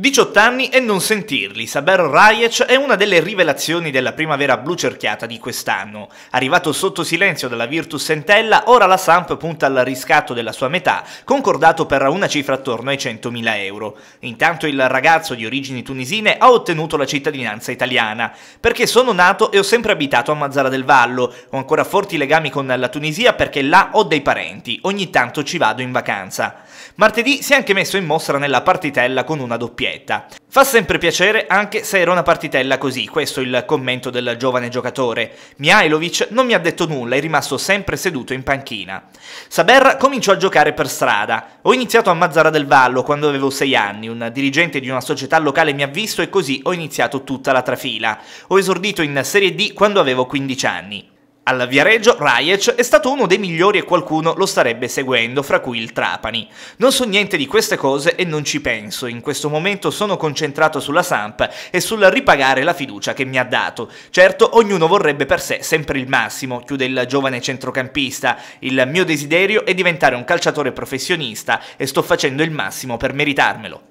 18 anni e non sentirli, Saber Rajec è una delle rivelazioni della primavera blu cerchiata di quest'anno. Arrivato sotto silenzio dalla Virtus Sentella, ora la Samp punta al riscatto della sua metà, concordato per una cifra attorno ai 100.000 euro. Intanto il ragazzo di origini tunisine ha ottenuto la cittadinanza italiana, perché sono nato e ho sempre abitato a Mazzara del Vallo, ho ancora forti legami con la Tunisia perché là ho dei parenti, ogni tanto ci vado in vacanza. Martedì si è anche messo in mostra nella partitella con una doppietta. Fa sempre piacere anche se era una partitella così, questo è il commento del giovane giocatore. Mihailovic non mi ha detto nulla, è rimasto sempre seduto in panchina. Saberra cominciò a giocare per strada. Ho iniziato a Mazzara del Vallo quando avevo 6 anni, un dirigente di una società locale mi ha visto e così ho iniziato tutta la trafila. Ho esordito in Serie D quando avevo 15 anni. Alla Viareggio Rajec è stato uno dei migliori e qualcuno lo starebbe seguendo, fra cui il Trapani. Non so niente di queste cose e non ci penso, in questo momento sono concentrato sulla Samp e sul ripagare la fiducia che mi ha dato. Certo, ognuno vorrebbe per sé sempre il massimo, chiude il giovane centrocampista. Il mio desiderio è diventare un calciatore professionista e sto facendo il massimo per meritarmelo.